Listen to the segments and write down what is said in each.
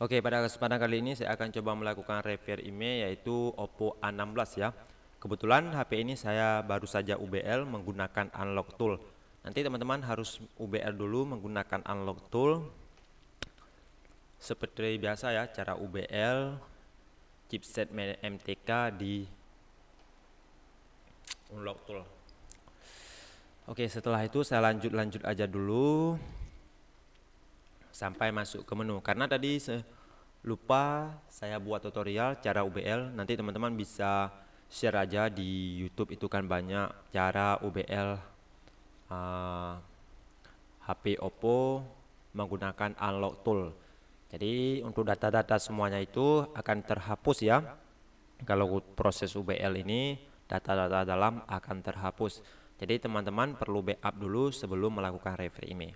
Oke, pada kesempatan kali ini saya akan coba melakukan repair ime yaitu Oppo A16 ya. Kebetulan HP ini saya baru saja UBL menggunakan unlock tool. Nanti teman-teman harus UBL dulu menggunakan unlock tool. Seperti biasa ya, cara UBL chipset MTK di unlock tool. Oke, setelah itu saya lanjut-lanjut aja dulu sampai masuk ke menu. Karena tadi lupa saya buat tutorial cara UBL, nanti teman-teman bisa share aja di YouTube itu kan banyak cara UBL uh, ah, HP Oppo menggunakan unlock tool. Jadi untuk data-data semuanya itu akan terhapus ya. Kalau proses UBL ini data-data dalam akan terhapus. Jadi teman-teman perlu backup dulu sebelum melakukan refresh email.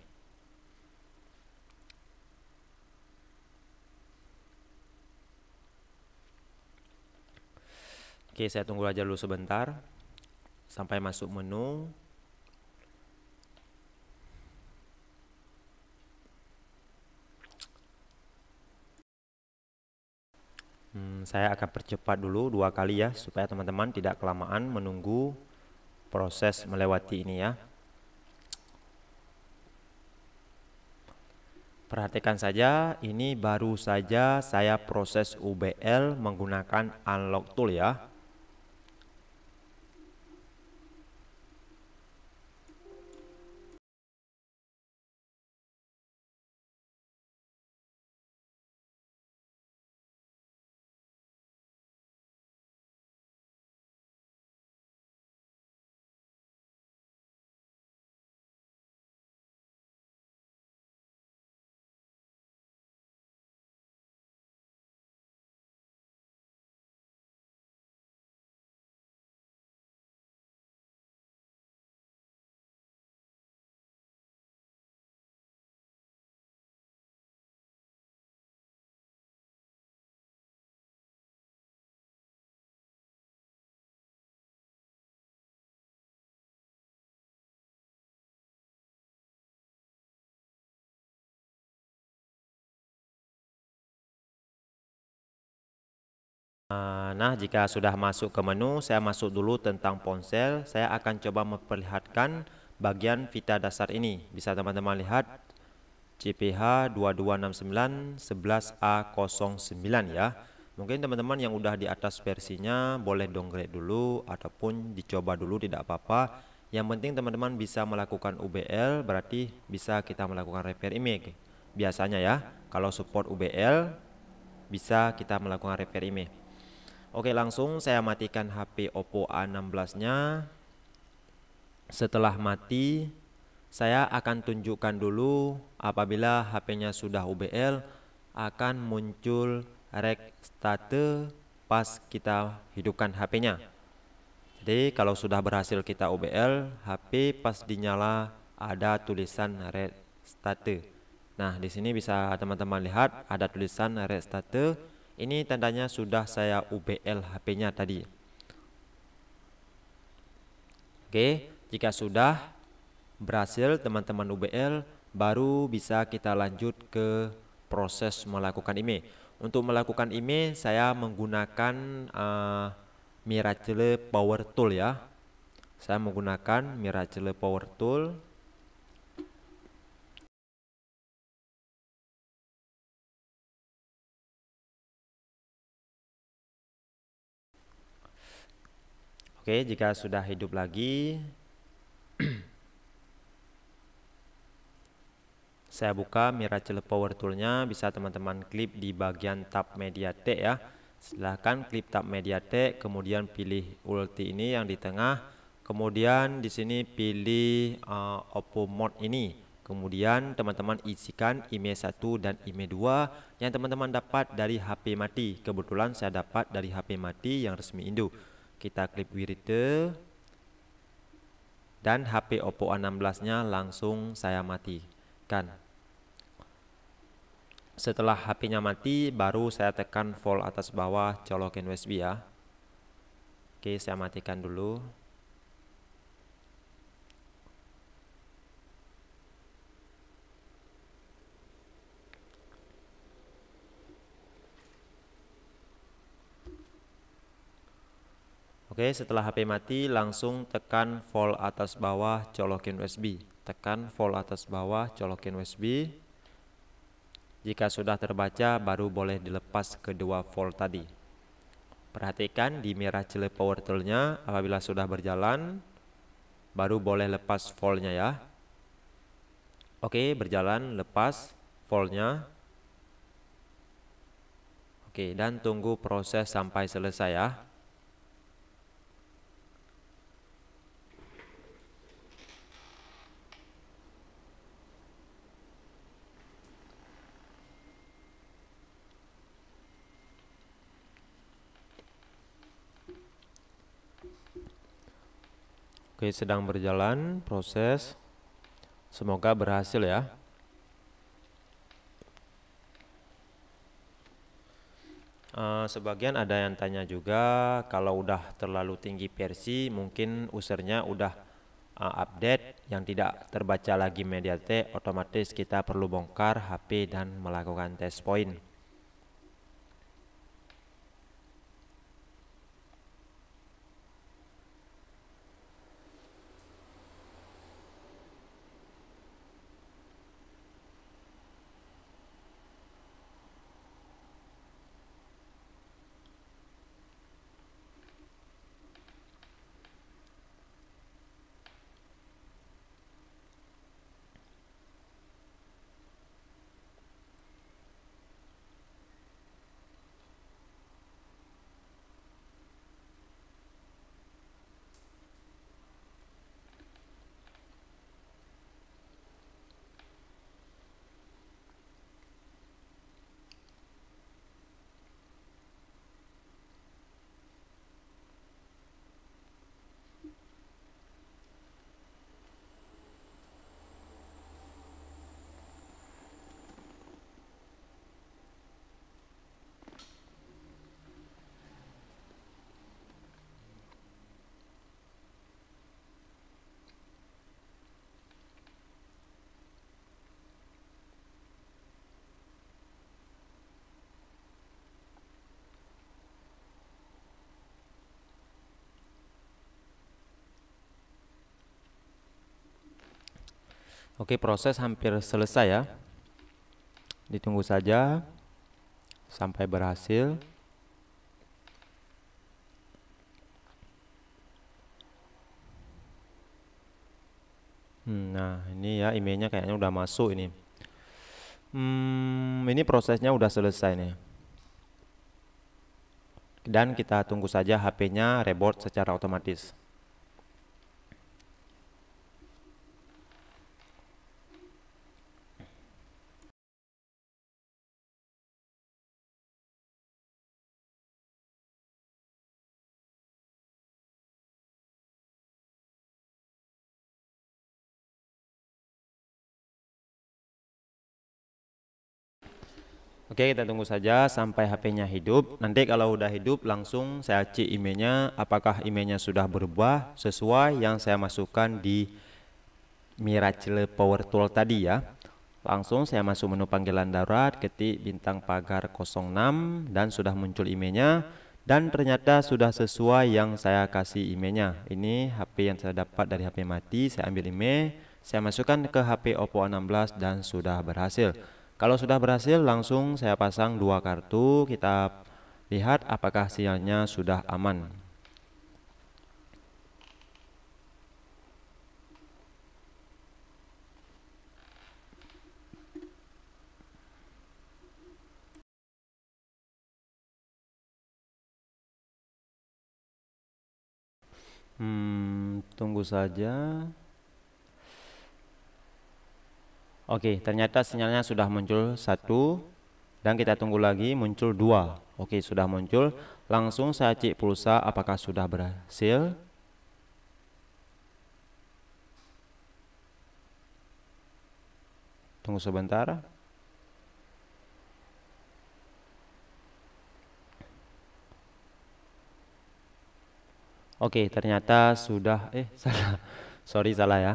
Oke, saya tunggu aja dulu sebentar sampai masuk menu. Hmm, saya akan percepat dulu dua kali ya supaya teman-teman tidak kelamaan menunggu proses melewati ini ya. Perhatikan saja, ini baru saja saya proses UBL menggunakan unlock tool ya. Eh, nah, jika sudah masuk ke menu, saya masuk dulu tentang ponsel. Saya akan coba memperlihatkan bagian vita dasar ini. Bisa teman-teman lihat CPH 2269 11A09 ya. Mungkin teman-teman yang udah di atas versinya boleh downgrade dulu ataupun dicoba dulu tidak apa-apa. Yang penting teman-teman bisa melakukan UBL berarti bisa kita melakukan repair image. Biasanya ya, kalau support UBL bisa kita melakukan repair image. Oke langsung saya matikan HP Oppo A16 nya Setelah mati saya akan tunjukkan dulu apabila HP-nya sudah UBL akan muncul rek state pas kita hidupkan HP-nya. Jadi kalau sudah berhasil kita UBL, HP pas dinyala ada tulisan red state. Nah, di sini bisa teman-teman lihat ada tulisan red state ini tandanya sudah saya UBL HP-nya tadi. Oke, jika sudah berhasil teman-teman UBL, baru bisa kita lanjut ke proses melakukan IME. Untuk melakukan IME, saya menggunakan uh, eh, Miracle Power Tool ya. Saya menggunakan Miracle Power Tool. Oke, jika sudah hidup lagi, saya buka Miracle Power Toolnya. Bisa teman-teman klik di bagian tab Media T ya. Silahkan klik tab Media T, kemudian pilih Ulti ini yang di tengah. Kemudian di sini pilih uh, Oppo Mode ini. Kemudian teman-teman isikan IMEI 1 e dan IMEI 2 e yang teman-teman dapat dari HP mati. Kebetulan saya dapat dari HP mati yang resmi induk kita klik wirite dan HP Oppo A16 nya langsung saya matikan setelah HP nya mati baru saya tekan volt atas bawah colokin USB ya oke saya matikan dulu Oke, setelah HP mati langsung tekan volt atas bawah colokin USB. Tekan volt atas bawah colokin USB. Jika sudah terbaca baru boleh dilepas kedua volt tadi. Perhatikan di merah celip power toolnya apabila sudah berjalan baru boleh lepas voltnya ya. Oke, berjalan lepas voltnya. Oke, dan tunggu proses sampai selesai ya. Oke, sedang berjalan proses. Semoga berhasil ya. Uh, sebagian ada yang tanya juga kalau udah terlalu tinggi versi mungkin usernya udah uh, update yang tidak terbaca lagi media otomatis kita perlu bongkar HP dan melakukan test point. Oke, proses hampir selesai ya. Ditunggu saja sampai berhasil. Hmm, nah, ini ya emailnya kayaknya udah masuk ini. Hmm, ini prosesnya udah selesai nih. Dan kita tunggu saja HP-nya reboot secara otomatis. Oke, kita tunggu saja sampai HP-nya hidup. Nanti kalau udah hidup langsung saya cek emailnya apakah emailnya sudah berubah sesuai yang saya masukkan di Miracle Power Tool tadi ya. Langsung saya masuk menu panggilan darurat, ketik bintang pagar 06 dan sudah muncul emailnya dan ternyata sudah sesuai yang saya kasih emailnya. Ini HP yang saya dapat dari HP mati, saya ambil email, saya masukkan ke HP Oppo A16 dan sudah berhasil. Kalau sudah berhasil langsung saya pasang dua kartu kita lihat apakah sinyalnya sudah aman. Hmm, tunggu saja. Oke, okay, ternyata sinyalnya sudah muncul satu dan kita tunggu lagi muncul dua. Oke, okay, sudah muncul. Langsung saya cek pulsa apakah sudah berhasil. Tunggu sebentar. Oke, okay, ternyata sudah eh salah. Sorry salah ya.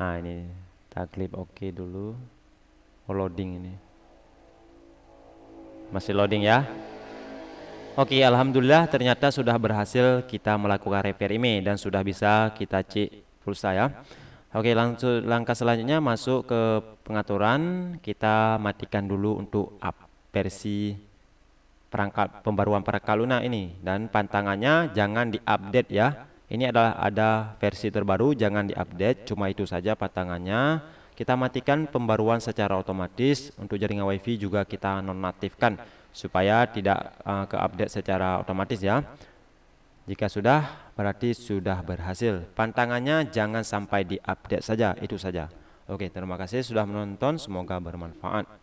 Nah, ini kita klik OK dulu oh, loading ini masih loading ya Oke okay, Alhamdulillah ternyata sudah berhasil kita melakukan repair ini dan sudah bisa kita cek pulsa ya Oke okay, langsung langkah selanjutnya masuk ke pengaturan kita matikan dulu untuk up versi perangkat pembaruan perangkat lunak ini dan pantangannya jangan diupdate ya ini adalah ada versi terbaru, jangan diupdate, cuma itu saja patangannya. Kita matikan pembaruan secara otomatis, untuk jaringan WiFi juga kita nonaktifkan supaya tidak uh, eh, ke secara otomatis ya. Jika sudah, berarti sudah berhasil. Pantangannya jangan sampai diupdate saja, itu saja. Oke, terima kasih sudah menonton, semoga bermanfaat.